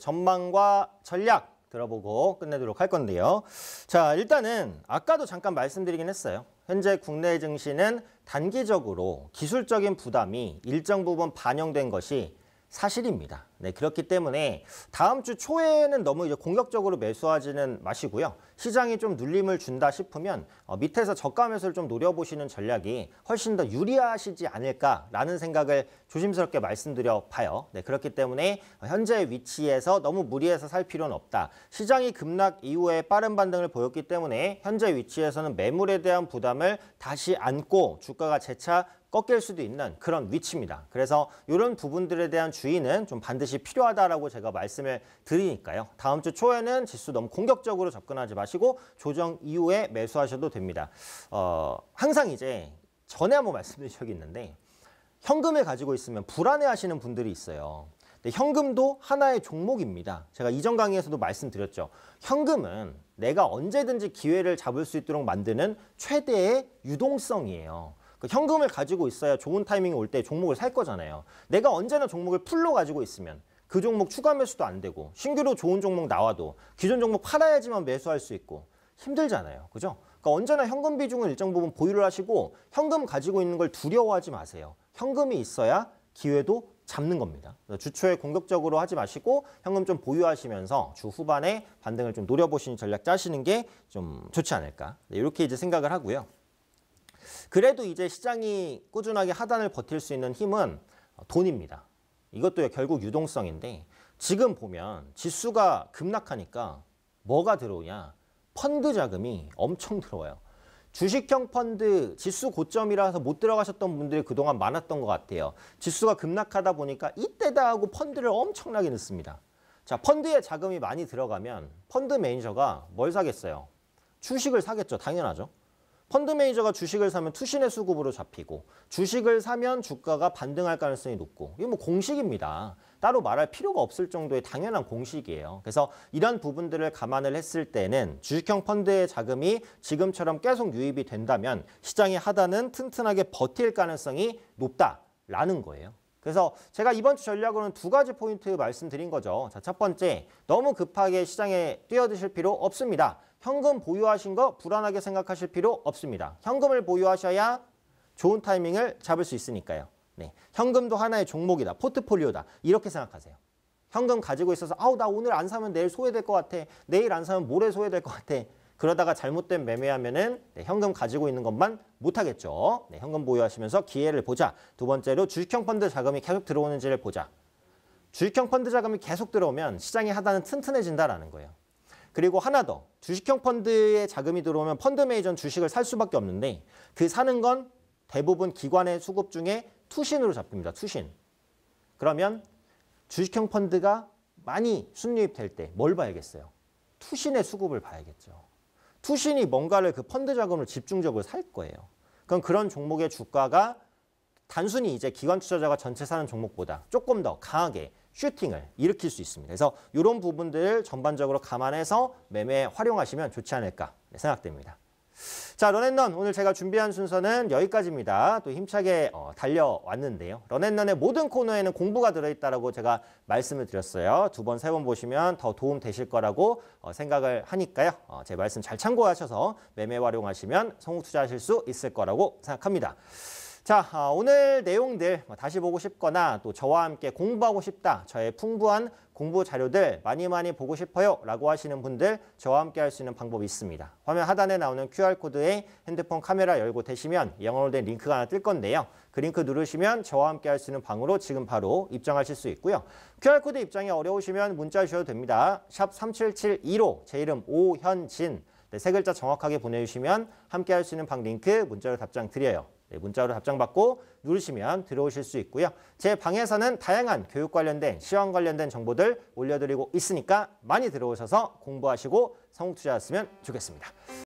전망과 전략 들어보고 끝내도록 할 건데요. 자, 일단은 아까도 잠깐 말씀드리긴 했어요. 현재 국내 증시는 단기적으로 기술적인 부담이 일정 부분 반영된 것이 사실입니다. 네, 그렇기 때문에 다음 주 초에는 너무 이제 공격적으로 매수하지는 마시고요. 시장이 좀 눌림을 준다 싶으면 어, 밑에서 저가 매수를 좀 노려보시는 전략이 훨씬 더 유리하시지 않을까라는 생각을 조심스럽게 말씀드려 봐요. 네, 그렇기 때문에 현재 위치에서 너무 무리해서 살 필요는 없다. 시장이 급락 이후에 빠른 반등을 보였기 때문에 현재 위치에서는 매물에 대한 부담을 다시 안고 주가가 재차 꺾일 수도 있는 그런 위치입니다. 그래서 이런 부분들에 대한 주의는 좀 반드시 것이 필요하다라고 제가 말씀을 드리니까요. 다음 주 초에는 지수 너무 공격적으로 접근하지 마시고 조정 이후에 매수하셔도 됩니다. 어, 항상 이제 전에 한번 말씀드린 적이 있는데 현금을 가지고 있으면 불안해하시는 분들이 있어요. 현금도 하나의 종목입니다. 제가 이전 강의에서도 말씀드렸죠. 현금은 내가 언제든지 기회를 잡을 수 있도록 만드는 최대의 유동성이에요. 그 현금을 가지고 있어야 좋은 타이밍이 올 때 종목을 살 거잖아요. 내가 언제나 종목을 풀로 가지고 있으면 그 종목 추가 매수도 안 되고 신규로 좋은 종목 나와도 기존 종목 팔아야지만 매수할 수 있고 힘들잖아요. 그죠? 그러니까 언제나 현금 비중을 일정 부분 보유를 하시고 현금 가지고 있는 걸 두려워하지 마세요. 현금이 있어야 기회도 잡는 겁니다. 주초에 공격적으로 하지 마시고 현금 좀 보유하시면서 주 후반에 반등을 좀 노려보시는 전략 짜시는 게 좀 좋지 않을까. 네, 이렇게 이제 생각을 하고요. 그래도 이제 시장이 꾸준하게 하단을 버틸 수 있는 힘은 돈입니다. 이것도 결국 유동성인데 지금 보면 지수가 급락하니까 뭐가 들어오냐? 펀드 자금이 엄청 들어와요. 주식형 펀드 지수 고점이라서 못 들어가셨던 분들이 그동안 많았던 것 같아요. 지수가 급락하다 보니까 이때다 하고 펀드를 엄청나게 넣습니다. 자, 펀드에 자금이 많이 들어가면 펀드 매니저가 뭘 사겠어요? 주식을 사겠죠. 당연하죠. 펀드 매니저가 주식을 사면 투신의 수급으로 잡히고 주식을 사면 주가가 반등할 가능성이 높고 이게 뭐 공식입니다. 따로 말할 필요가 없을 정도의 당연한 공식이에요. 그래서 이런 부분들을 감안을 했을 때는 주식형 펀드의 자금이 지금처럼 계속 유입이 된다면 시장의 하단은 튼튼하게 버틸 가능성이 높다라는 거예요. 그래서 제가 이번 주 전략으로는 두 가지 포인트 말씀드린 거죠. 자, 첫 번째, 너무 급하게 시장에 뛰어드실 필요 없습니다. 현금 보유하신 거 불안하게 생각하실 필요 없습니다. 현금을 보유하셔야 좋은 타이밍을 잡을 수 있으니까요. 네, 현금도 하나의 종목이다. 포트폴리오다. 이렇게 생각하세요. 현금 가지고 있어서 아우 나 오늘 안 사면 내일 소외될 것 같아. 내일 안 사면 모레 소외될 것 같아. 그러다가 잘못된 매매하면은 네, 현금 가지고 있는 것만 못하겠죠. 네, 현금 보유하시면서 기회를 보자. 두 번째로 주식형 펀드 자금이 계속 들어오는지를 보자. 주식형 펀드 자금이 계속 들어오면 시장이 하단은 튼튼해진다라는 거예요. 그리고 하나 더 주식형 펀드에 자금이 들어오면 펀드 매니저는 주식을 살 수밖에 없는데 그 사는 건 대부분 기관의 수급 중에 투신으로 잡힙니다. 투신. 그러면 주식형 펀드가 많이 순유입될 때 뭘 봐야겠어요? 투신의 수급을 봐야겠죠. 투신이 뭔가를 그 펀드 자금을 집중적으로 살 거예요. 그럼 그런 종목의 주가가 단순히 이제 기관 투자자가 전체 사는 종목보다 조금 더 강하게 슈팅을 일으킬 수 있습니다. 그래서 이런 부분들 전반적으로 감안해서 매매 활용하시면 좋지 않을까 네, 생각됩니다. 자, 런앤런 오늘 제가 준비한 순서는 여기까지입니다. 또 힘차게 어, 달려왔는데요. 런앤런의 모든 코너에는 공부가 들어있다고 제가 말씀을 드렸어요. 두 번, 세 번 보시면 더 도움 되실 거라고 어, 생각을 하니까요. 어, 제 말씀 잘 참고하셔서 매매 활용하시면 성공 투자하실 수 있을 거라고 생각합니다. 자, 아, 오늘 내용들 뭐 다시 보고 싶거나 또 저와 함께 공부하고 싶다. 저의 풍부한 공부 자료들 많이 많이 보고 싶어요. 라고 하시는 분들 저와 함께 할 수 있는 방법이 있습니다. 화면 하단에 나오는 QR코드에 핸드폰 카메라 열고 되시면 영어로 된 링크가 하나 뜰 건데요. 그 링크 누르시면 저와 함께 할 수 있는 방으로 지금 바로 입장하실 수 있고요. QR코드 입장이 어려우시면 문자 주셔도 됩니다. 샵 3772로 제 이름 오현진 네, 세 글자 정확하게 보내주시면 함께 할 수 있는 방 링크 문자로 답장 드려요. 네, 문자로 답장받고 누르시면 들어오실 수 있고요. 제 방에서는 다양한 교육 관련된 시험 관련된 정보들 올려드리고 있으니까 많이 들어오셔서 공부하시고 성공투자하셨으면 좋겠습니다.